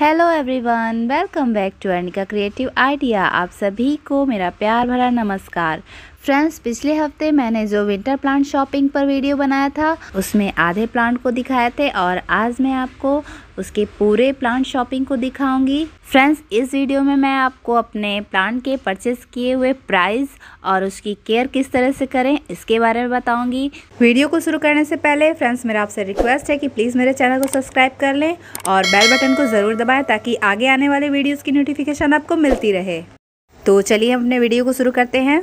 hello everyone welcome back to Arnika creative idea आप सभी को मेरा प्यार भरा नमस्कार फ्रेंड्स पिछले हफ्ते मैंने जो विंटर प्लांट शॉपिंग पर वीडियो बनाया था उसमें आधे प्लांट को दिखाए थे और आज मैं आपको उसके पूरे प्लांट शॉपिंग को दिखाऊंगी फ्रेंड्स इस वीडियो में मैं आपको अपने प्लांट के परचेस किए हुए प्राइस और उसकी केयर किस तरह से करें इसके बारे में बताऊंगी वीडियो को शुरू करने से पहले फ्रेंड्स मेरा आपसे रिक्वेस्ट है कि प्लीज़ मेरे चैनल को सब्सक्राइब कर लें और बेल बटन को ज़रूर दबाएँ ताकि आगे आने वाले वीडियोज़ की नोटिफिकेशन आपको मिलती रहे तो चलिए अपने वीडियो को शुरू करते हैं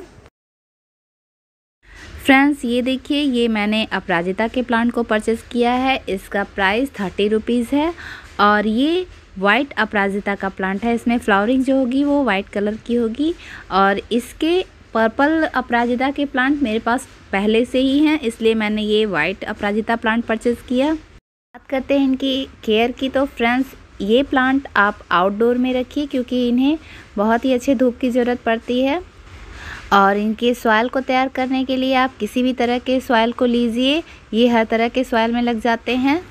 फ्रेंड्स ये देखिए ये मैंने अपराजिता के प्लांट को परचेज़ किया है इसका प्राइस थर्टी रुपीज़ है और ये वाइट अपराजिता का प्लांट है इसमें फ्लावरिंग जो होगी वो वाइट कलर की होगी और इसके पर्पल अपराजिता के प्लांट मेरे पास पहले से ही हैं इसलिए मैंने ये वाइट अपराजिता प्लांट परचेज़ किया बात करते हैं इनकी केयर की तो फ्रेंड्स ये प्लांट आप आउटडोर में रखिए क्योंकि इन्हें बहुत ही अच्छे धूप की ज़रूरत पड़ती है और इनके सॉयल को तैयार करने के लिए आप किसी भी तरह के सॉयल को लीजिए ये हर तरह के सॉयल में लग जाते हैं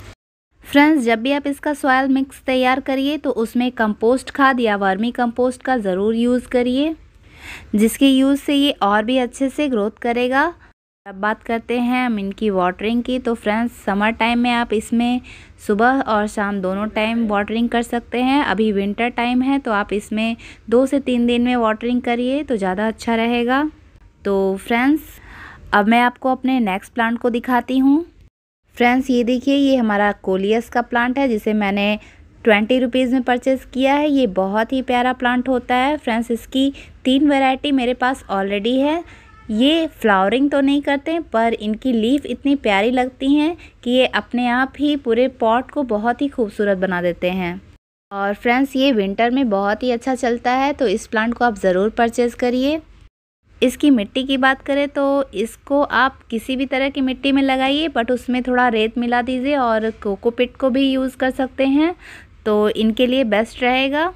फ्रेंड्स जब भी आप इसका सॉयल मिक्स तैयार करिए तो उसमें कंपोस्ट खाद या वर्मी कंपोस्ट का ज़रूर यूज़ करिए जिसके यूज़ से ये और भी अच्छे से ग्रोथ करेगा अब बात करते हैं हम इनकी वाटरिंग की तो फ्रेंड्स समर टाइम में आप इसमें सुबह और शाम दोनों टाइम वाटरिंग कर सकते हैं अभी विंटर टाइम है तो आप इसमें दो से तीन दिन में वाटरिंग करिए तो ज़्यादा अच्छा रहेगा तो फ्रेंड्स अब मैं आपको अपने नेक्स्ट प्लांट को दिखाती हूँ फ्रेंड्स ये देखिए ये हमारा कोलियस का प्लांट है जिसे मैंने ट्वेंटी रुपीज़ में परचेज़ किया है ये बहुत ही प्यारा प्लांट होता है फ्रेंड्स इसकी तीन वैरायटी मेरे पास ऑलरेडी है ये फ्लावरिंग तो नहीं करते पर इनकी लीफ इतनी प्यारी लगती हैं कि ये अपने आप ही पूरे पॉट को बहुत ही खूबसूरत बना देते हैं और फ्रेंड्स ये विंटर में बहुत ही अच्छा चलता है तो इस प्लांट को आप ज़रूर परचेज़ करिए इसकी मिट्टी की बात करें तो इसको आप किसी भी तरह की मिट्टी में लगाइए बट उसमें थोड़ा रेत मिला दीजिए और कोकोपिट को भी यूज़ कर सकते हैं तो इनके लिए बेस्ट रहेगा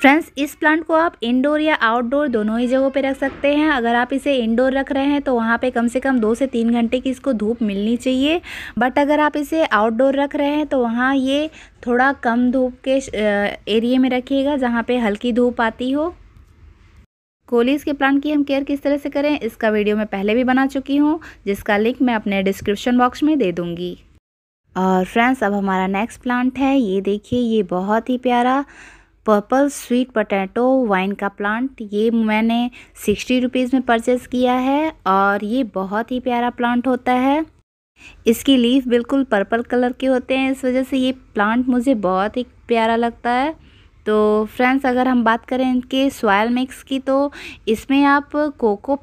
फ्रेंड्स इस प्लांट को आप इंडोर या आउटडोर दोनों ही जगहों पे रख सकते हैं अगर आप इसे इंडोर रख रहे हैं तो वहाँ पे कम से कम दो से तीन घंटे की इसको धूप मिलनी चाहिए बट अगर आप इसे आउटडोर रख रहे हैं तो वहाँ ये थोड़ा कम धूप के एरिए में रखिएगा जहाँ पे हल्की धूप आती हो कोलीस के प्लांट की हम केयर किस तरह से करें इसका वीडियो मैं पहले भी बना चुकी हूँ जिसका लिंक मैं अपने डिस्क्रिप्शन बॉक्स में दे दूँगी और फ्रेंड्स अब हमारा नेक्स्ट प्लांट है ये देखिए ये बहुत ही प्यारा पर्पल स्वीट पोटैटो वाइन का प्लांट ये मैंने सिक्सटी रुपीज़ में परचेज़ किया है और ये बहुत ही प्यारा प्लांट होता है इसकी लीफ बिल्कुल पर्पल कलर के होते हैं इस वजह से ये प्लांट मुझे बहुत ही प्यारा लगता है तो फ्रेंड्स अगर हम बात करें इनके सॉयल मिक्स की तो इसमें आप कोको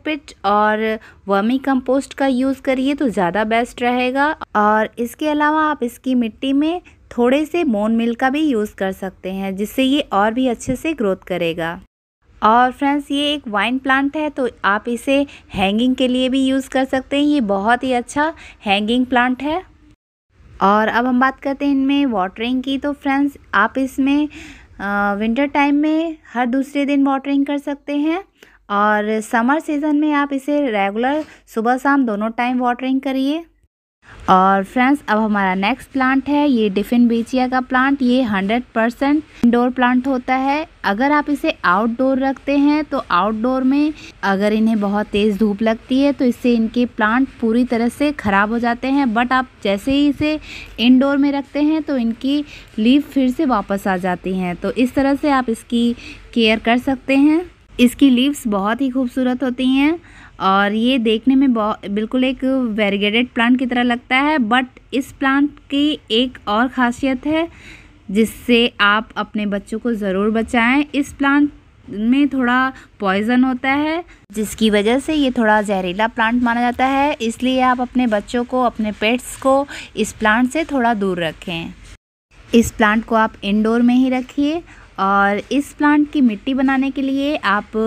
और वर्मी कंपोस्ट का यूज़ करिए तो ज़्यादा बेस्ट रहेगा और इसके अलावा आप इसकी मिट्टी में थोड़े से मोन मिल का भी यूज़ कर सकते हैं जिससे ये और भी अच्छे से ग्रोथ करेगा और फ्रेंड्स ये एक वाइन प्लांट है तो आप इसे हैंगिंग के लिए भी यूज़ कर सकते हैं ये बहुत ही अच्छा हैंगिंग प्लांट है और अब हम बात करते हैं इनमें वाटरिंग की तो फ्रेंड्स आप इसमें विंटर टाइम में हर दूसरे दिन वाटरिंग कर सकते हैं और समर सीज़न में आप इसे रेगुलर सुबह शाम दोनों टाइम वाटरिंग करिए और फ्रेंड्स अब हमारा नेक्स्ट प्लांट है ये डिफिन बेचिया का प्लांट ये हंड्रेड परसेंट इनडोर प्लांट होता है अगर आप इसे आउटडोर रखते हैं तो आउटडोर में अगर इन्हें बहुत तेज़ धूप लगती है तो इससे इनके प्लांट पूरी तरह से ख़राब हो जाते हैं बट आप जैसे ही इसे इनडोर में रखते हैं तो इनकी लीव फिर से वापस आ जाती हैं तो इस तरह से आप इसकी केयर कर सकते हैं इसकी लीव्स बहुत ही खूबसूरत होती हैं और ये देखने में बिल्कुल एक वेरीगेटेड प्लांट की तरह लगता है बट इस प्लांट की एक और ख़ासियत है जिससे आप अपने बच्चों को ज़रूर बचाएं इस प्लांट में थोड़ा पॉइज़न होता है जिसकी वजह से ये थोड़ा जहरीला प्लांट माना जाता है इसलिए आप अपने बच्चों को अपने पेट्स को इस प्लांट से थोड़ा दूर रखें इस प्लांट को आप इंडोर में ही रखिए और इस प्लांट की मिट्टी बनाने के लिए आप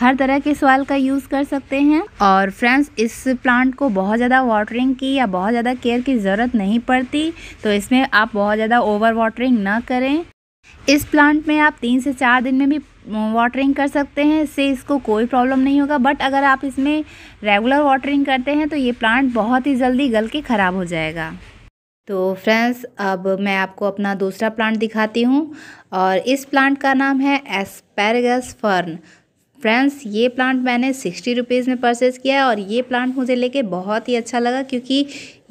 हर तरह के सॉइल का यूज़ कर सकते हैं और फ्रेंड्स इस प्लांट को बहुत ज़्यादा वाटरिंग की या बहुत ज़्यादा केयर की ज़रूरत नहीं पड़ती तो इसमें आप बहुत ज़्यादा ओवर वाटरिंग ना करें इस प्लांट में आप तीन से चार दिन में भी वाटरिंग कर सकते हैं इससे इसको कोई प्रॉब्लम नहीं होगा बट अगर आप इसमें रेगुलर वाटरिंग करते हैं तो ये प्लांट बहुत ही जल्दी गल के ख़राब हो जाएगा तो फ्रेंड्स अब मैं आपको अपना दूसरा प्लांट दिखाती हूँ और इस प्लांट का नाम है एस्पेरेगस फर्न फ्रेंड्स ये प्लांट मैंने सिक्सटी रुपीज़ में परचेज़ किया है और ये प्लांट मुझे लेके बहुत ही अच्छा लगा क्योंकि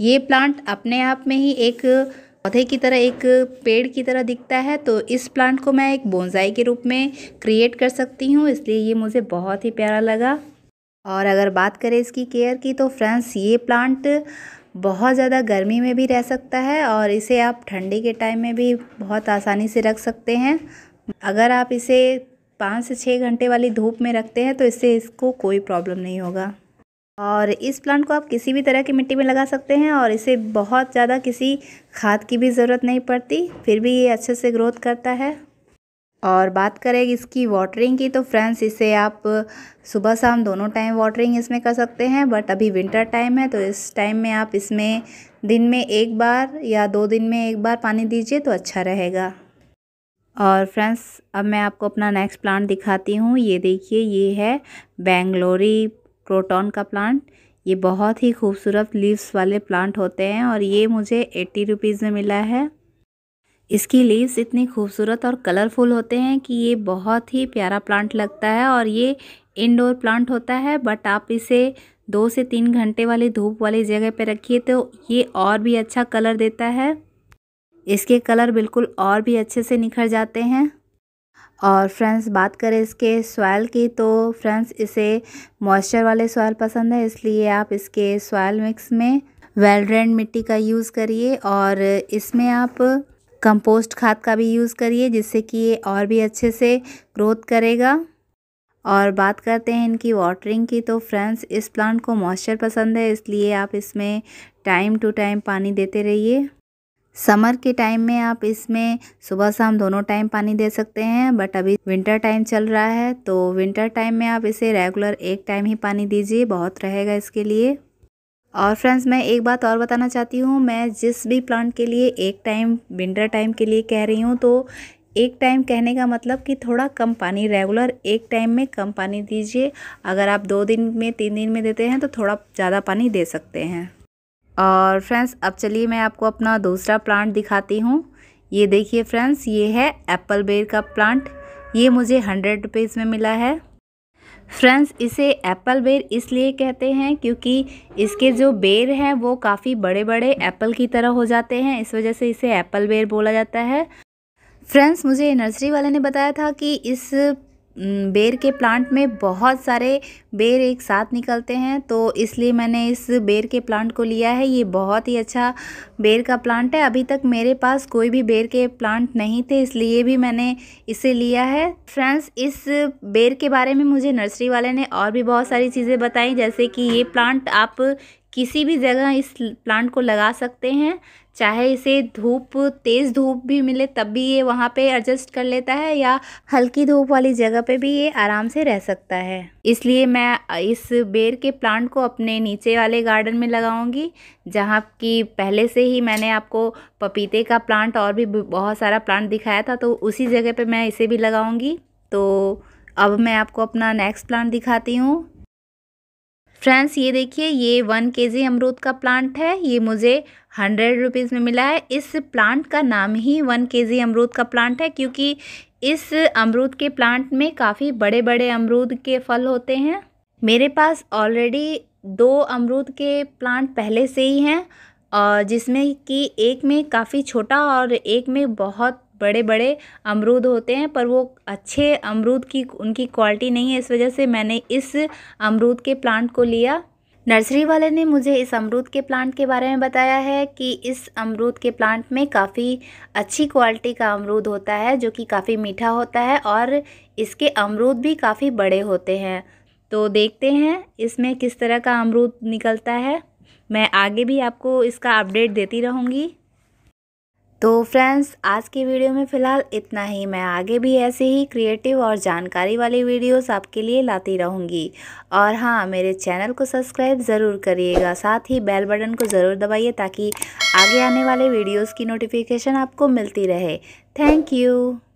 ये प्लांट अपने आप में ही एक पौधे की तरह एक पेड़ की तरह दिखता है तो इस प्लांट को मैं एक बोनजाई के रूप में क्रिएट कर सकती हूँ इसलिए ये मुझे बहुत ही प्यारा लगा और अगर बात करें इसकी केयर की तो फ्रेंड्स ये प्लांट बहुत ज़्यादा गर्मी में भी रह सकता है और इसे आप ठंडी के टाइम में भी बहुत आसानी से रख सकते हैं अगर आप इसे पाँच से छः घंटे वाली धूप में रखते हैं तो इससे इसको कोई प्रॉब्लम नहीं होगा और इस प्लांट को आप किसी भी तरह की मिट्टी में लगा सकते हैं और इसे बहुत ज़्यादा किसी खाद की भी ज़रूरत नहीं पड़ती फिर भी ये अच्छे से ग्रोथ करता है और बात करें इसकी वाटरिंग की तो फ्रेंड्स इसे आप सुबह शाम दोनों टाइम वाटरिंग इसमें कर सकते हैं बट अभी विंटर टाइम है तो इस टाइम में आप इसमें दिन में एक बार या दो दिन में एक बार पानी दीजिए तो अच्छा रहेगा और फ्रेंड्स अब मैं आपको अपना नेक्स्ट प्लांट दिखाती हूँ ये देखिए ये है बेंगलोरी क्रोटॉन का प्लांट ये बहुत ही खूबसूरत लीव्स वाले प्लांट होते हैं और ये मुझे एट्टी रुपीज़ में मिला है इसकी लीव्स इतनी खूबसूरत और कलरफुल होते हैं कि ये बहुत ही प्यारा प्लांट लगता है और ये इंडोर प्लांट होता है बट आप इसे दो से तीन घंटे वाली धूप वाली जगह पर रखिए तो ये और भी अच्छा कलर देता है इसके कलर बिल्कुल और भी अच्छे से निखर जाते हैं और फ्रेंड्स बात करें इसके सॉयल की तो फ्रेंड्स इसे मॉइस्चर वाले सॉयल पसंद है इसलिए आप इसके सॉयल मिक्स में वेल ड्रेन मिट्टी का यूज़ करिए और इसमें आप कंपोस्ट खाद का भी यूज़ करिए जिससे कि ये और भी अच्छे से ग्रोथ करेगा और बात करते हैं इनकी वाटरिंग की तो फ्रेंड्स इस प्लांट को मॉइस्चर पसंद है इसलिए आप इसमें टाइम टू टाइम पानी देते रहिए समर के टाइम में आप इसमें सुबह शाम दोनों टाइम पानी दे सकते हैं बट अभी विंटर टाइम चल रहा है तो विंटर टाइम में आप इसे रेगुलर एक टाइम ही पानी दीजिए बहुत रहेगा इसके लिए और फ्रेंड्स मैं एक बात और बताना चाहती हूँ मैं जिस भी प्लांट के लिए एक टाइम विंटर टाइम के लिए कह रही हूँ तो एक टाइम कहने का मतलब कि थोड़ा कम पानी रेगुलर एक टाइम में कम पानी दीजिए अगर आप दो दिन में तीन दिन में देते हैं तो थोड़ा ज़्यादा पानी दे सकते हैं और फ्रेंड्स अब चलिए मैं आपको अपना दूसरा प्लांट दिखाती हूँ ये देखिए फ्रेंड्स ये है एप्पल बेर का प्लांट ये मुझे हंड्रेड रुपीज़ में मिला है फ्रेंड्स इसे एप्पल बेर इसलिए कहते हैं क्योंकि इसके जो बेर हैं वो काफ़ी बड़े बड़े एप्पल की तरह हो जाते हैं इस वजह से इसे एप्पल बेर बोला जाता है फ्रेंड्स मुझे नर्सरी वाले ने बताया था कि इस बेर के प्लांट में बहुत सारे बेर एक साथ निकलते हैं तो इसलिए मैंने इस बेर के प्लांट को लिया है ये बहुत ही अच्छा बेर का प्लांट है अभी तक मेरे पास कोई भी बेर के प्लांट नहीं थे इसलिए भी मैंने इसे लिया है फ्रेंड्स इस बेर के बारे में मुझे नर्सरी वाले ने और भी बहुत सारी चीज़ें बताई जैसे कि ये प्लांट आप किसी भी जगह इस प्लांट को लगा सकते हैं चाहे इसे धूप तेज़ धूप भी मिले तब भी ये वहाँ पे एडजस्ट कर लेता है या हल्की धूप वाली जगह पे भी ये आराम से रह सकता है इसलिए मैं इस बेर के प्लांट को अपने नीचे वाले गार्डन में लगाऊंगी जहाँ की पहले से ही मैंने आपको पपीते का प्लांट और भी बहुत सारा प्लांट दिखाया था तो उसी जगह पर मैं इसे भी लगाऊँगी तो अब मैं आपको अपना नेक्स्ट प्लांट दिखाती हूँ फ्रेंड्स ये देखिए ये वन के जी अमरूद का प्लांट है ये मुझे हंड्रेड रुपीज़ में मिला है इस प्लांट का नाम ही वन के जी अमरूद का प्लांट है क्योंकि इस अमरूद के प्लांट में काफ़ी बड़े बड़े अमरूद के फल होते हैं मेरे पास ऑलरेडी दो अमरूद के प्लांट पहले से ही हैं और जिसमें कि एक में काफ़ी छोटा और एक में बहुत बड़े बड़े अमरूद होते हैं पर वो अच्छे अमरूद की उनकी क्वालिटी नहीं है इस वजह से मैंने इस अमरूद के प्लांट को लिया नर्सरी वाले ने मुझे इस अमरूद के प्लांट के बारे में बताया है कि इस अमरूद के प्लांट में काफ़ी अच्छी क्वालिटी का अमरूद होता है जो कि काफ़ी मीठा होता है और इसके अमरूद भी काफ़ी बड़े होते हैं तो देखते हैं इसमें किस तरह का अमरूद निकलता है मैं आगे भी आपको इसका अपडेट देती रहूँगी तो फ्रेंड्स आज की वीडियो में फ़िलहाल इतना ही मैं आगे भी ऐसे ही क्रिएटिव और जानकारी वाली वीडियोस आपके लिए लाती रहूँगी और हाँ मेरे चैनल को सब्सक्राइब ज़रूर करिएगा साथ ही बेल बटन को ज़रूर दबाइए ताकि आगे आने वाले वीडियोस की नोटिफिकेशन आपको मिलती रहे थैंक यू